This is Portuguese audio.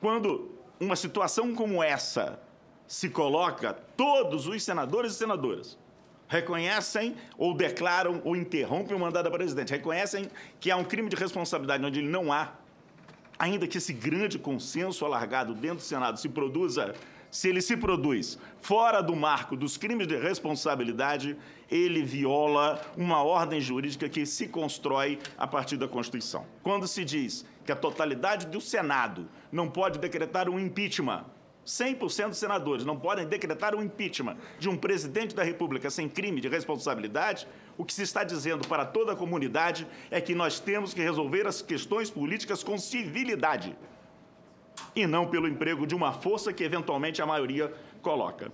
Quando uma situação como essa se coloca, todos os senadores e senadoras reconhecem ou declaram ou interrompem o mandato da presidente, reconhecem que há um crime de responsabilidade onde ele não há, ainda que esse grande consenso alargado dentro do Senado se produza se ele se produz fora do marco dos crimes de responsabilidade, ele viola uma ordem jurídica que se constrói a partir da Constituição. Quando se diz que a totalidade do Senado não pode decretar um impeachment, 100% dos senadores não podem decretar um impeachment de um presidente da República sem crime de responsabilidade, o que se está dizendo para toda a comunidade é que nós temos que resolver as questões políticas com civilidade e não pelo emprego de uma força que eventualmente a maioria coloca.